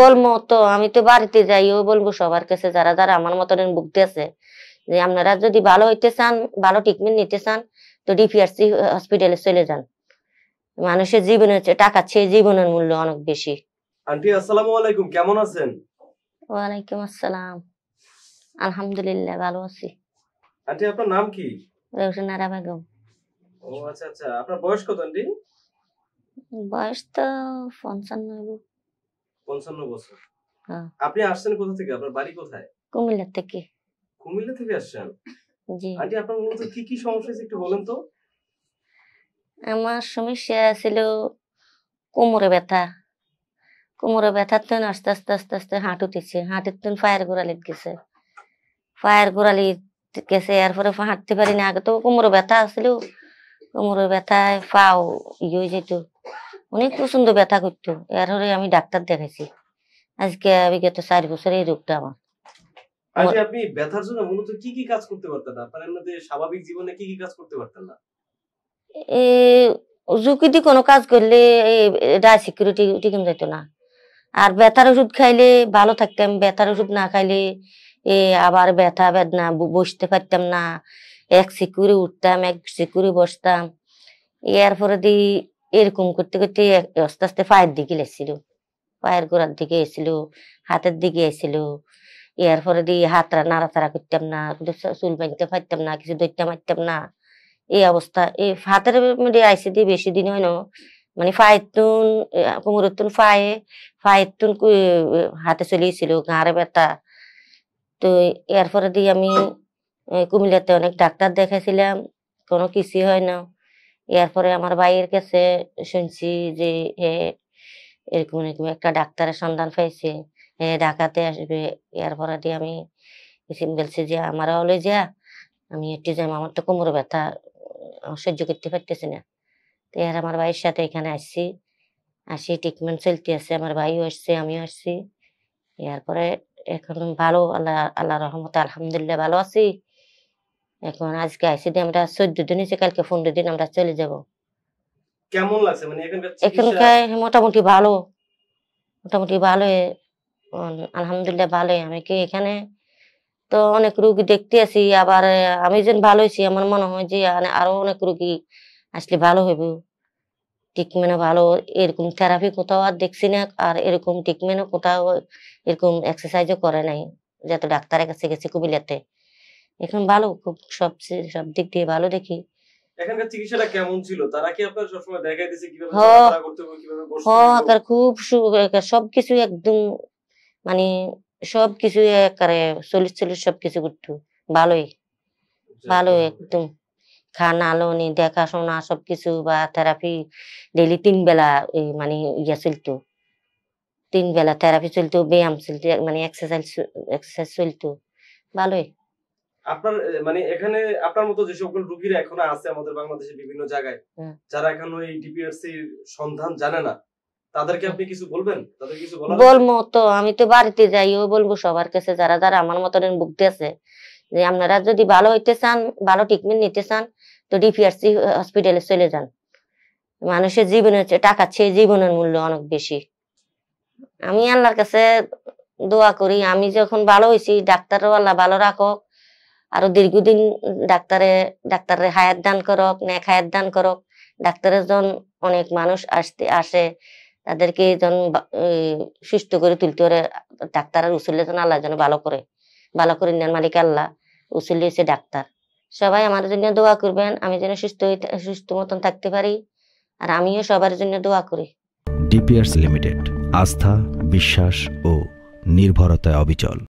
বলবো তো আমি তো বাড়িতে যাই ও বলবো সবার কাছে যারা যারা আমার মতন আছে যে আপনারা যদি ভালো হইতে চান ভালো ট্রিটমেন্ট নিতে চান তো ডিপিআরসি হসপিটালে চলে যান মানুষের জীবনের চেয়ে জীবনের মূল্য অনেক বেশি আন্টি আসসালামু আলাইকুম কেমন আছেন ওয়ালাইকুম আসসালাম আলহামদুলিল্লাহ ভালো আছি আন্টি আপনার নাম কি বেগম ও আচ্ছা আচ্ছা আপনার বয়স কত আন্টি বয়স তো পঞ্চান্ন পঞ্চান্ন বছর হ্যাঁ। আপনি আসছেন কোথা থেকে আপনার বাড়ি কোথায় কুমিল্লা থেকে কুমিল্লা থেকে আসছেন জি আন্টি আপনার কি কি সমস্যা একটু বলেন তো আমার সমস্যা ছিল কোমরে ব্যথা কোমরে ব্যথার তো আস্তে আস্তে আস্তে আস্তে হাঁটুতেছে হাঁটুর তো ফায়ার গোড়ালি গেছে ফায়ার গোড়ালি গেছে এরপরে হাঁটতে পারি না আগে তো কোমরে ব্যথা আসলেও কোমরে ব্যথায় পাও ইয়ে যেত অনেক প্রচন্ড ব্যথা করতো এর হলে আমি ডাক্তার দেখাইছি আজকে বিগত চার বছর এই রোগটা আমার আচ্ছা, কোনো কাজ করলে সিকিউরিটি না আর ব্যথার ওষুধ খাইলে ভালো থাকতাম ব্যথার ওষুধ না খাইলে এ আবার ব্যথা বেদনা বসতে পারতাম না এক সিকুরে উঠতাম এক সিকুরে বসতাম এরপরে দিয়ে এরকম করতে করতে আস্তে আস্তে পায়ের দিকে লেগছিল পায়ের গোড়ার দিকে এসেছিল হাতের দিকে এসেছিল এর পরে দিয়ে হাতরা নাড়াতাড়া করতাম না চুল বাঁধতে পারতাম না কিছু ধরতে মারতাম না এই অবস্থা এই হাতের মধ্যে আইসি দিয়ে বেশি দিন হয় না মানে ফায়েতুন কোমরতুন ফায়ে তুন হাতে চলিয়েছিল গাঁড়ে ব্যথা তো পরে দিয়ে আমি কুমিল্লাতে অনেক ডাক্তার দেখাইছিলাম কোনো কিছুই হয় না এরপরে আমার ভাইয়ের কাছে শুনছি যে হে এরকম এরকম একটা ডাক্তারের সন্ধান পাইছে হে ঢাকাতে আসবে এরপরে দিয়ে আমি বলছি যে আমারও হলে যা আমি একটু যাই আমার তো কোমর ব্যথা সহ্য করতে পারতেছি না তো এর আমার ভাইয়ের সাথে এখানে আসছি আসি ট্রিটমেন্ট চলতে আছে আমার ভাইও আসছে আমিও আসছি এরপরে এখন ভালো আল্লাহ আল্লাহ রহমতে আলহামদুলিল্লাহ ভালো আছি এখন আজকে আইসি দিয়ে আমরা চোদ্দ দিন হয়েছে কালকে পনেরো দিন আমরা চলে যাব কেমন লাগছে মানে এখানকার মোটামুটি ভালো মোটামুটি ভালো আলহামদুলিল্লাহ ভালোই আমি কি এখানে তো অনেক রুগী দেখতে আসি আবার আমি যেন ভালো হয়েছি আমার মনে হয় যে মানে আরো অনেক রুগী আসলে ভালো হবে ট্রিটমেন্ট ভালো এরকম থেরাপি কোথাও আর দেখছি না আর এরকম ট্রিটমেন্টও কোথাও এরকম এক্সারসাইজও করে নাই যত ডাক্তারের কাছে গেছি কুমিল্লাতে এখন ভালো খুব সব সব দিক দিয়ে ভালো দেখি সবকিছু একদম মানে সবকিছু একারে সবকিছু করতো ভালোই আচ্ছা, ভালো আচ্ছা। একদম খানা দেখাশোনা সবকিছু বা থেরাপি ডেলি তিন বেলা মানে ইয়া চলতো তিন বেলা থেরাপি চলতো ব্যায়াম চলতো মানে এক্সারসাইজ এক্সারসাইজ চলতো ভালোই আপনার মানে এখানে আপনার মতো যে সকল রুগীরা এখনো আছে আমাদের বাংলাদেশের বিভিন্ন জায়গায় হ্যাঁ। যারা এখন ওই ডিপিআরসি সন্ধান জানে না তাদেরকে আপনি কিছু বলবেন তাদের কিছু বলবো তো আমি তো বাড়িতে যাই ও বলবো সবার কাছে যারা যারা আমার মতন ভুগতেছে যে আপনারা যদি ভালো হইতে চান ভালো ট্রিটমেন্ট নিতে চান তো ডিপিআরসি হসপিটালে চলে যান মানুষের জীবনের টাকা চেয়ে জীবনের মূল্য অনেক বেশি আমি আল্লাহর কাছে দোয়া করি আমি যখন ভালো হয়েছি ডাক্তারও আল্লাহ ভালো রাখক আরো দীর্ঘদিন ডাক্তারে ডাক্তারের হায়াত দান করক নেক হায়াত দান করক ডাক্তারের জন অনেক মানুষ আসতে আসে তাদেরকে যেন সুস্থ করে তুলতে পারে ডাক্তারের উসুল্লে যেন আল্লাহ যেন ভালো করে ভালো করে নেন মালিক আল্লাহ উসুল্লিয়েছে ডাক্তার সবাই আমার জন্য দোয়া করবেন আমি যেন সুস্থ সুস্থ মতন থাকতে পারি আর আমিও সবার জন্য দোয়া করি ডিপিআরস লিমিটেড আস্থা বিশ্বাস ও নির্ভরতায় অবিচল